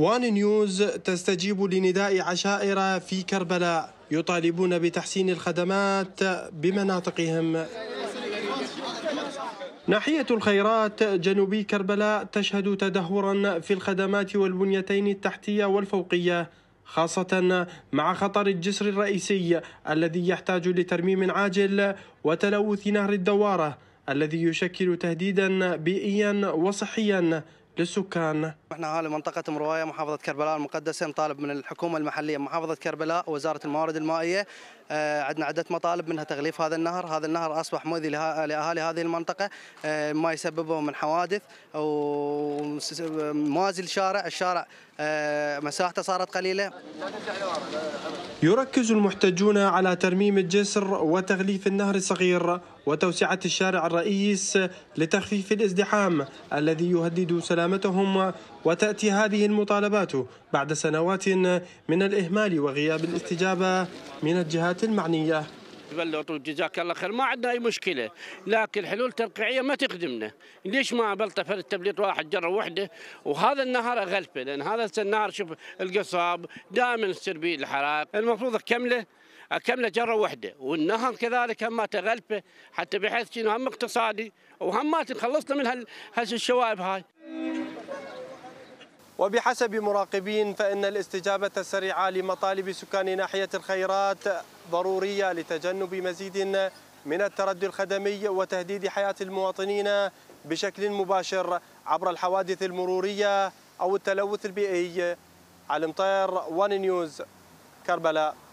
وان نيوز تستجيب لنداء عشائر في كربلاء يطالبون بتحسين الخدمات بمناطقهم ناحية الخيرات جنوبي كربلاء تشهد تدهورا في الخدمات والبنيتين التحتية والفوقية خاصة مع خطر الجسر الرئيسي الذي يحتاج لترميم عاجل وتلوث نهر الدوارة الذي يشكل تهديدا بيئيا وصحيا للسكان احنا اهالي منطقه مروايه محافظه كربلاء المقدسه نطالب من الحكومه المحليه محافظه كربلاء وزاره الموارد المائيه آه، عندنا عده مطالب منها تغليف هذا النهر، هذا النهر اصبح مؤذي لاهالي هذه المنطقه آه، ما يسببه من حوادث وموازي الشارع، الشارع آه، مساحته صارت قليله. يركز المحتجون على ترميم الجسر وتغليف النهر الصغير وتوسعة الشارع الرئيس لتخفيف الازدحام الذي يهدد سلامتهم وتأتي هذه المطالبات بعد سنوات من الإهمال وغياب الاستجابة من الجهات المعنية جزاك الله خير ما عندنا اي مشكله لكن حلول ترقيعيه ما تخدمنا ليش ما بلطه فرد تبليط واحد جره وحده وهذا النهر اغلفه لان هذا النهر شوف القصاب دائما يصير به الحرائق المفروض اكمله اكمله جره وحده والنهر كذلك هم اغلفه حتى بحيث انه هم اقتصادي وهم تخلصنا من هالشوائب هاي وبحسب مراقبين فإن الاستجابة السريعة لمطالب سكان ناحية الخيرات ضرورية لتجنب مزيد من التردي الخدمي وتهديد حياة المواطنين بشكل مباشر عبر الحوادث المرورية أو التلوث البيئي علي مطير وان نيوز كربلاء